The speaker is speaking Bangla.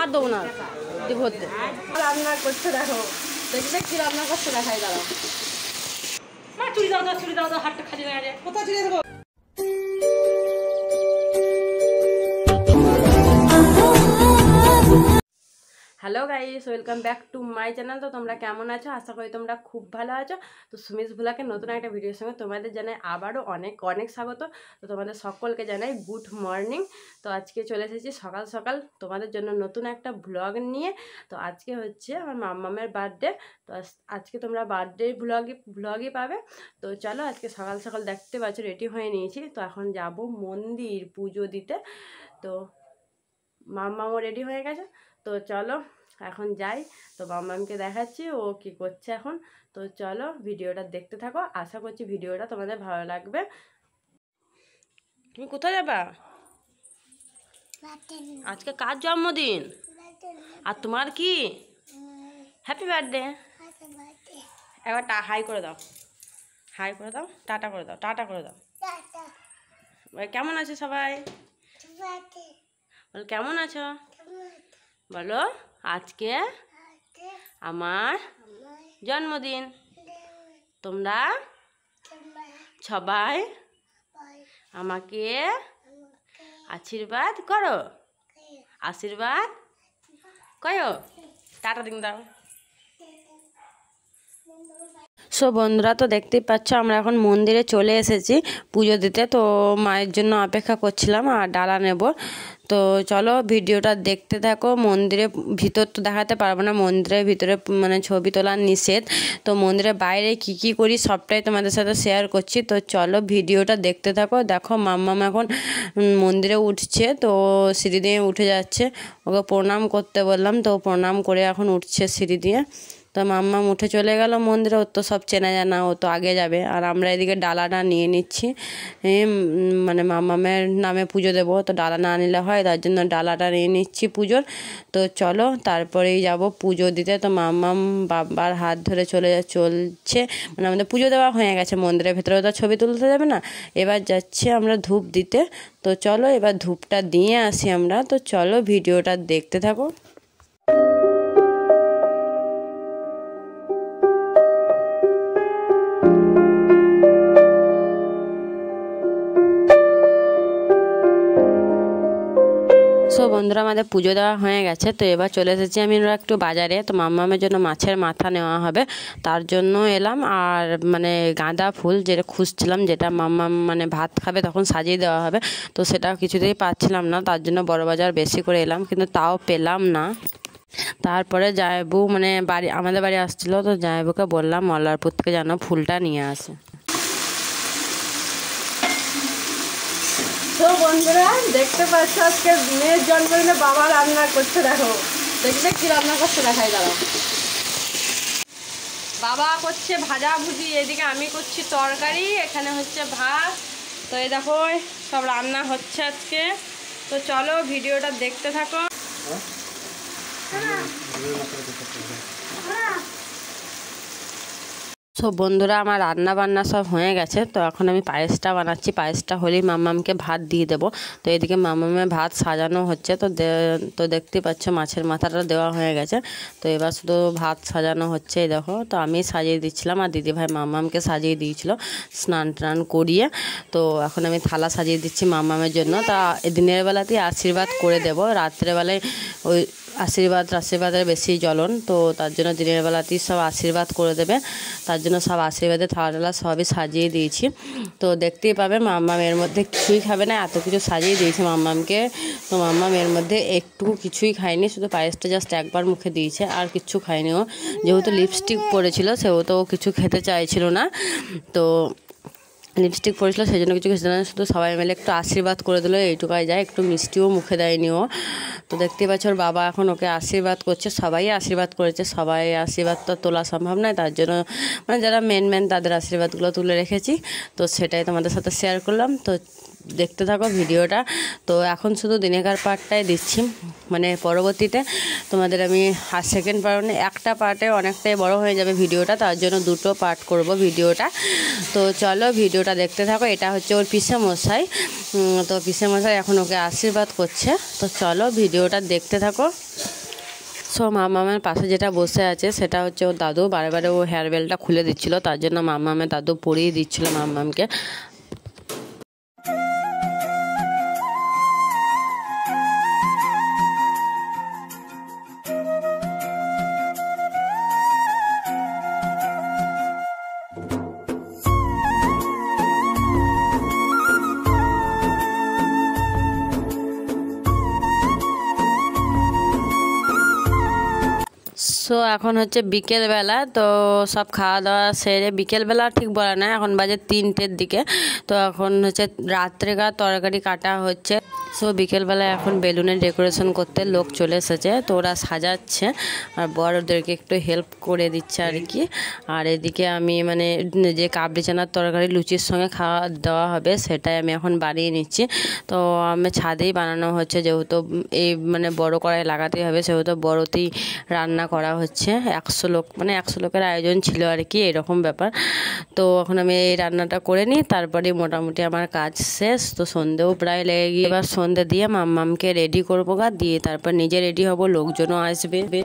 আর দেবো না ভরতে রান্না করছে দেখো দেখবে কি রান্না করছে দেখাই দাঁড়াও চুরি দাও দাও চুরি দাও দাও হাটটা খালি হয়ে যায় চুরি দেবো hello guys welcome back to my channel তো তোমরা কেমন আছো আশা করি তোমরা খুব ভালো আছো তো সুমিস ভুলাকে নতুন একটা ভিডিওর সঙ্গে তোমাদের জানাই আবারও অনেক অনেক স্বাগত তো তোমাদের সকলকে জানাই গুড মর্নিং তো আজকে চলে এসেছি সকাল সকাল তোমাদের জন্য নতুন একটা ব্লগ নিয়ে তো আজকে হচ্ছে আমার মাম্মামের বার্থডে তো আজকে তোমরা বার্থডে ব্লগই ব্লগই পাবে তো চলো আজকে সকাল সকাল দেখতে পাচ্ছ রেডি হয়ে নিয়েছি তো এখন যাব মন্দির পুজো দিতে তো মাম্মামও রেডি হয়ে গেছে তো চলো এখন যাই তো বাম্বামকে দেখাচ্ছি ও কি করছে এখন তো চলো ভিডিওটা দেখতে থাকো আশা করছি ভিডিওটা তোমাদের ভালো লাগবে তুমি কোথায় যাবা আজকে কার জন্মদিন আর তোমার কি হ্যাপি বার্থডে একবার হাই করে দাও হাই করে দাও টাটা করে দাও টাটা করে দাও কেমন আছো সবাই কেমন আছো বলো আজকে আমার জন্মদিন তোমরা সবাই আমাকে আশীর্বাদ করো আশীর্বাদ কয়ো টাটা দিন দাও সো বন্ধুরা তো দেখতেই পাচ্ছ আমরা এখন মন্দিরে চলে এসেছি পুজো দিতে তো মায়ের জন্য অপেক্ষা করছিলাম আর ডালা নেব তো চলো ভিডিওটা দেখতে থাকো মন্দিরে ভিতর তো দেখাতে পারবো না মন্দিরের ভিতরে মানে ছবি তোলার নিষেধ তো মন্দিরের বাইরে কি কি করি সবটাই তোমাদের সাথে শেয়ার করছি তো চলো ভিডিওটা দেখতে থাকো দেখো মাম্মাম এখন মন্দিরে উঠছে তো সিঁড়ি দিয়ে উঠে যাচ্ছে ওকে প্রণাম করতে বললাম তো প্রণাম করে এখন উঠছে সিঁড়ি দিয়ে তো মাম্মা উঠে চলে গেল মন্দিরে ও তো সব চেনা জানা ও তো আগে যাবে আর আমরা এদিকে ডালাটা নিয়ে নিচ্ছি মানে মাম্মামের নামে পুজো দেবো তো ডালা না নিলে হয় তার জন্য ডালাটা নিয়ে নিচ্ছি পুজোর তো চলো তারপরেই যাব পুজো দিতে তো মাম্মাম বাবার হাত ধরে চলে যা চলছে মানে আমাদের পুজো দেওয়া হয়ে গেছে মন্দিরের ভেতরে তো ছবি তুলতে যাবে না এবার যাচ্ছে আমরা ধূপ দিতে তো চলো এবার ধূপটা দিয়ে আসি আমরা তো চলো ভিডিওটা দেখতে থাকো বন্ধুরা আমাদের পুজো দেওয়া হয়ে গেছে তো এবার চলে এসেছি আমি একটু বাজারে তো মামামের জন্য মাছের মাথা নেওয়া হবে তার জন্য এলাম আর মানে গাঁদা ফুল যেটা খুঁজছিলাম যেটা মাম্মা মানে ভাত খাবে তখন সাজিয়ে দেওয়া হবে তো সেটা কিছুতেই পাচ্ছিলাম না তার জন্য বড় বাজার বেশি করে এলাম কিন্তু তাও পেলাম না তারপরে জায়বু মানে বাড়ি আমাদের বাড়ি আসছিলো তো জায়বুকে বললাম মল্লারপুর থেকে যেন ফুলটা নিয়ে আসে তো বন্ধুরা দেখতে পাচ্ছ আজকে মেয়ের জন্মদিনে বাবা রান্না করছে দেখো দেখবে কি রান্না করছে দেখাই দাঁড়া বাবা করছে ভাজা ভুজি এদিকে আমি করছি তরকারি এখানে হচ্ছে ভাত তো এই দেখো সব রান্না হচ্ছে আজকে তো চলো ভিডিওটা দেখতে থাকো হ্যাঁ। সব বন্ধুরা আমার রান্না বান্না সব হয়ে গেছে তো এখন আমি পায়েসটা বানাচ্ছি পায়েসটা হলেই মামামকে ভাত দিয়ে দেবো তো এদিকে মামামে ভাত সাজানো হচ্ছে তো তো দেখতে পাচ্ছ মাছের মাথাটা দেওয়া হয়ে গেছে তো এবার শুধু ভাত সাজানো হচ্ছে দেখো তো আমি সাজিয়ে দিচ্ছিলাম আর দিদিভাই মামামকে সাজিয়ে দিয়েছিল স্নান টান করিয়ে তো এখন আমি থালা সাজিয়ে দিচ্ছি মামামের জন্য তা দিনের বেলাতেই আশীর্বাদ করে দেবো রাত্রেবেলায় ওই আশীর্বাদ আশীর্বাদের বেশি জ্বলন তো তার জন্য দিনের বেলাতেই সব আশীর্বাদ করে দেবে তার জন্য সব আশীর্বাদে থালা সবই সাজিয়ে দিয়েছি তো দেখতেই পাবে মাম্মাম এর মধ্যে কিছুই খাবে না এত কিছু সাজিয়ে দিয়েছি মাম্মামকে তো মাম্মাম এর মধ্যে একটু কিছুই খায়নি শুধু পায়েসটা জাস্ট একবার মুখে দিয়েছে আর কিছু খায়নি ও যেহেতু লিপস্টিক পরেছিল সেহেতু কিছু খেতে চাইছিল না তো লিপস্টিক পরেছিল সেই জন্য কিছু কিছু না শুধু সবাই মিলে একটু আশীর্বাদ করে দিল এইটুকাই যায় একটু মিষ্টিও মুখে দেয়নি ও তো দেখতে পাচ্ছ ওর বাবা এখন ওকে আশীর্বাদ করছে সবাই আশীর্বাদ করেছে সবাই আশীর্বাদ তো তোলা সম্ভব নয় তার জন্য মানে যারা মেন মেন তাদের আশীর্বাদগুলো তুলে রেখেছি তো সেটাই তোমাদের সাথে শেয়ার করলাম তো দেখতে থাকো ভিডিওটা তো এখন শুধু দিনেকার পার্টটাই দিচ্ছি মানে পরবর্তীতে তোমাদের আমি আর সেকেন্ড পার্ট মানে একটা পার্টে অনেকটাই বড় হয়ে যাবে ভিডিওটা তার জন্য দুটো পার্ট করব ভিডিওটা তো চলো ভিডিও ভিডিওটা দেখতে থাকো এটা হচ্ছে ওর পিসে মশাই তো পিসে মশাই এখন ওকে আশীর্বাদ করছে তো চলো ভিডিওটা দেখতে থাকো সো মামামের পাশে যেটা বসে আছে সেটা হচ্ছে ওর দাদু বারে বারে ও হেয়ার বেলটা খুলে দিচ্ছিলো তার জন্য মামামের দাদু পরিয়ে দিচ্ছিলো মামামকে সো এখন হচ্ছে বিকেলবেলা তো সব খাওয়া দাওয়া সেরে বিকেলবেলা ঠিক বলে না এখন বাজে তিনটের দিকে তো এখন হচ্ছে রাত্রেকার তরকারি কাটা হচ্ছে সো বিকেলবেলা এখন বেলুনের ডেকোরেশন করতে লোক চলে এসেছে তো ওরা সাজাচ্ছে আর বড়দেরকে একটু হেল্প করে দিচ্ছে আর কি আর এদিকে আমি মানে যে কাবলি চানার তরকারি লুচির সঙ্গে খাওয়া দেওয়া হবে সেটাই আমি এখন বানিয়ে নিচ্ছি তো আমি ছাদেই বানানো হচ্ছে যেহেতু এই মানে বড় কড়াই লাগাতেই হবে সেহেতু বড়তেই রান্না করা হচ্ছে একশো লোক মানে একশো লোকের আয়োজন ছিল আর কি এরকম ব্যাপার তো এখন আমি এই রান্নাটা করে নিই তারপরে মোটামুটি আমার কাজ শেষ তো সন্ধেও প্রায় লেগে গিয়ে এবার সন্ধে দিয়ে মাম্মামকে রেডি করবো গা দিয়ে তারপর নিজে রেডি হব লোকজনও আসবে